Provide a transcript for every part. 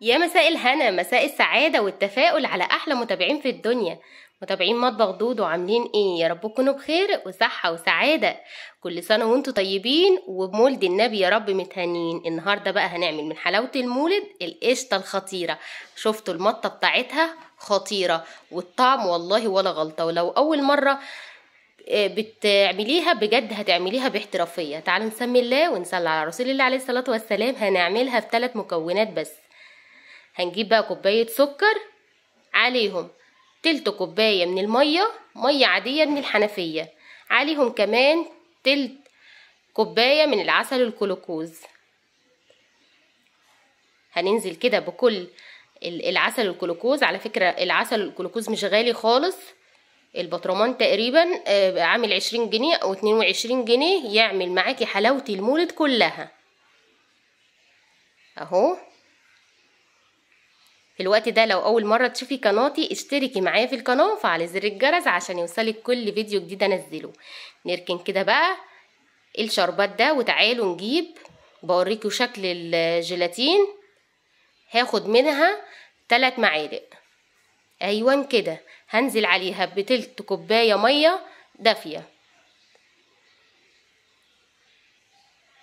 يا مساء الهنا مساء السعادة والتفاؤل على أحلى متابعين في الدنيا متابعين مطبخ دودو عاملين ايه يا رب تكونوا بخير وصحة وسعادة كل سنة وانتم طيبين وبمولد النبي يا رب متهنين النهاردة بقى هنعمل من حلاوة المولد القشطة الخطيرة شفتوا المطة بتاعتها خطيرة والطعم والله ولا غلطة ولو أول مرة آه، بتعمليها بجد هتعمليها باحترافية تعالوا نسمي الله ونصلي على رسول الله عليه الصلاة والسلام هنعملها في ثلاث مكونات بس هنجيب بقى كوباية سكر عليهم تلت كوباية من المية مية عادية من الحنفية عليهم كمان تلت كوباية من العسل الكلوكوز هننزل كده بكل العسل الكلوكوز على فكرة العسل الكلوكوز مش غالي خالص البطرمان تقريبا آه، عامل عشرين جنيه او اتنين وعشرين جنيه يعمل معاكي حلاوة المولد كلها اهو في الوقت ده لو اول مره تشوفي قناتي اشتركي معايا في القناه وفعلي زر الجرس عشان يوصلك كل فيديو جديد انزله نركن كده بقى الشربات ده وتعالوا نجيب بوريكوا شكل الجيلاتين هاخد منها ثلاث معالق ايوان كده هنزل عليها بتلت كوبايه ميه دافيه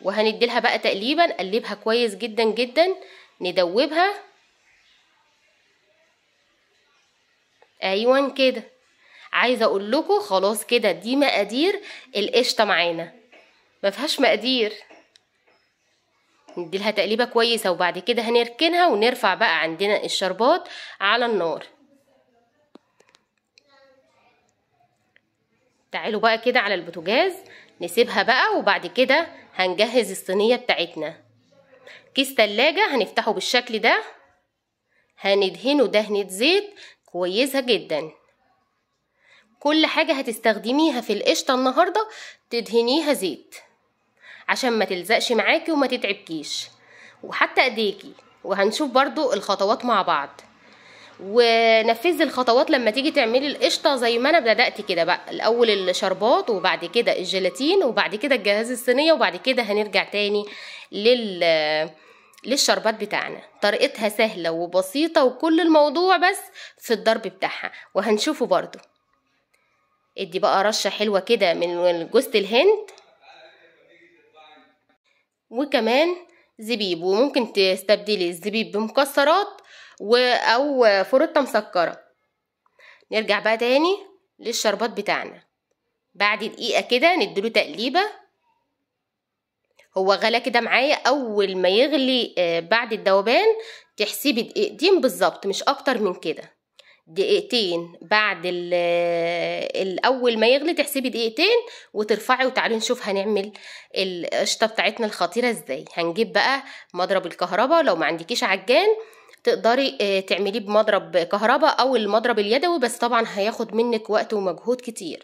وهنديلها بقى تقليبا نقلبها كويس جدا جدا ندوبها ايوه كده عايزه اقول لكم خلاص كده دي مقادير القشطه معانا ما فيهاش مقادير نديلها تقليبه كويسه وبعد كده هنركنها ونرفع بقى عندنا الشربات على النار تعالوا بقى كده على البوتاجاز نسيبها بقى وبعد كده هنجهز الصينيه بتاعتنا كيس تلاجة هنفتحه بالشكل ده هندهنه دهنة زيت كويسة جدا كل حاجة هتستخدميها في القشطة النهاردة تدهنيها زيت عشان ما تلزقش معاكي وما تتعبكيش وحتى ايديكي وهنشوف برضو الخطوات مع بعض ونفذي الخطوات لما تيجي تعملي القشطه زي ما انا بدات كده بقى الاول الشربات وبعد كده الجيلاتين وبعد كده الجهاز الصينيه وبعد كده هنرجع تاني لل للشربات بتاعنا طريقتها سهلة وبسيطة وكل الموضوع بس في الضرب بتاعها وهنشوفه برضو ادي بقى رشة حلوة كده من جوزة الهند وكمان زبيب وممكن تستبدلي الزبيب بمكسرات و او فروتة مسكرة نرجع بقى تاني للشربات بتاعنا بعد دقيقة كده نديله تقليبة هو غلى كده معايا اول ما يغلي آه، بعد الدوبان تحسبي دقيقتين بالظبط مش اكتر من كده دقيقتين بعد الاول آه، ما يغلي تحسبي دقيقتين وترفعي وتعالي نشوف هنعمل القشطه بتاعتنا الخطيره ازاي هنجيب بقى مضرب الكهرباء لو ما عندكيش عجان تقدري آه، تعمليه بمضرب كهرباء او المضرب اليدوي بس طبعا هياخد منك وقت ومجهود كتير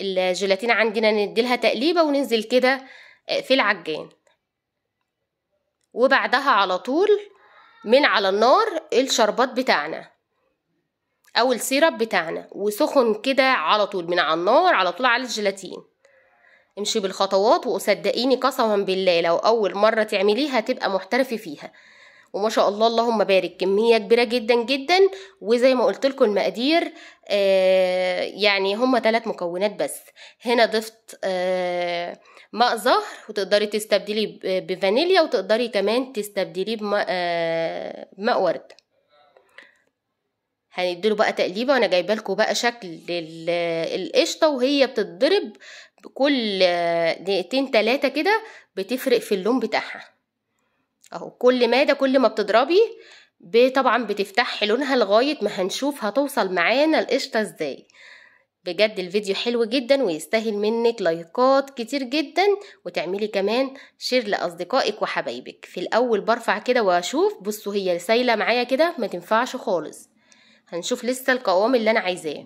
الجيلاتين عندنا نديلها تقليبه وننزل كده في العجان وبعدها على طول من على النار الشربات بتاعنا او السيرب بتاعنا وسخن كده على طول من على النار على طول على الجيلاتين امشي بالخطوات وصدقيني قسما بالله لو اول مره تعمليها تبقى محترفه فيها وما شاء الله اللهم بارك كميه كبيره جدا جدا وزي ما قلت لكم المقادير آه يعني هما ثلاث مكونات بس هنا ضفت آه ماء زهر وتقدري تستبدلي بفانيليا وتقدري كمان تستبدليه بماء آه ماء ورد هنديله بقى تقليبه وانا جايبه لكم بقى شكل القشطه وهي بتتضرب كل آه، دقيقتين ثلاثه كده بتفرق في اللون بتاعها اهو كل مادة كل ما بتضربي طبعا بتفتح لونها لغاية ما هنشوف هتوصل معانا القشطة ازاي بجد الفيديو حلو جدا ويستاهل منك لايكات كتير جدا وتعملي كمان شير لاصدقائك وحبايبك في الاول برفع كده واشوف بصوا هي سايله معايا كده ما تنفعش خالص هنشوف لسه القوام اللي انا عايزاه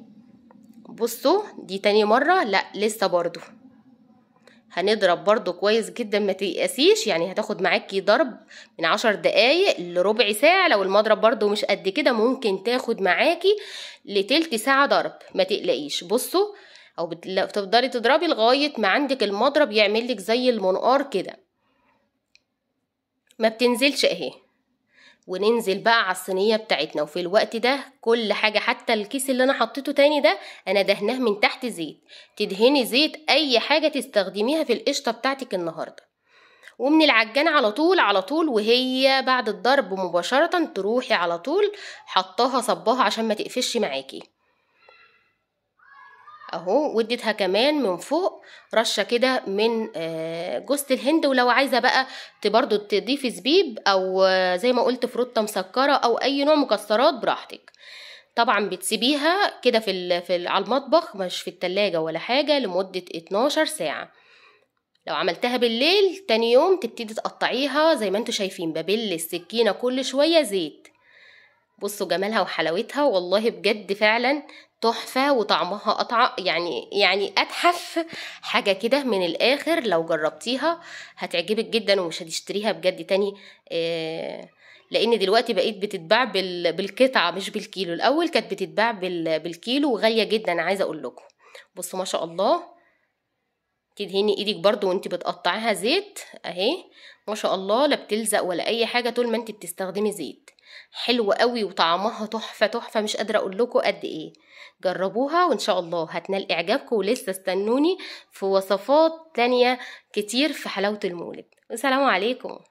بصوا دي تاني مره لا لسه برضو هنضرب برضو كويس جدا ما تيأسيش يعني هتاخد معاكي ضرب من عشر دقايق لربع ساعة لو المضرب برضو مش قد كده ممكن تاخد معاكي لتلت ساعة ضرب ما تقلقيش بصوا او بتفضلي تضربي لغاية ما عندك المضرب يعملك زي المنقار كده ما بتنزلش اهي وننزل بقى على الصينية بتاعتنا وفي الوقت ده كل حاجة حتى الكيس اللي أنا حطيته تاني ده أنا دهناه من تحت زيت تدهني زيت أي حاجة تستخدميها في القشطة بتاعتك النهاردة ومن العجانة على طول على طول وهي بعد الضرب مباشرة تروحي على طول حطاها صباها عشان ما تقفش معاكي اهو واديتها كمان من فوق رشه كده من آه، جوز الهند ولو عايزه بقى تبرده تضيفي زبيب او آه، زي ما قلت فروته مسكره او اي نوع مكسرات براحتك طبعا بتسيبيها كده في, في على المطبخ مش في التلاجة ولا حاجة لمدة 12 ساعة لو عملتها بالليل تاني يوم تبتدي تقطعيها زي ما انتوا شايفين ببل السكينة كل شوية زيت بصوا جمالها وحلاوتها والله بجد فعلا تحفه وطعمها قطع يعني يعني اتحف حاجه كده من الاخر لو جربتيها هتعجبك جدا ومش هتشتريها بجد تاني آه، لان دلوقتي بقيت بتتباع بالقطعه مش بالكيلو الاول كانت بتتباع بالكيلو وغاليه جدا عايزه اقول لكم بصوا ما شاء الله تدهني ايدك برضو وانت بتقطعيها زيت اهي ما شاء الله لا بتلزق ولا اي حاجه طول ما انت بتستخدمي زيت حلوة قوي وطعمها تحفة تحفة مش قادرة أقول لكم قد إيه جربوها وإن شاء الله هتنال إعجابكم ولسه استنوني في وصفات تانية كتير في حلاوة المولد والسلام عليكم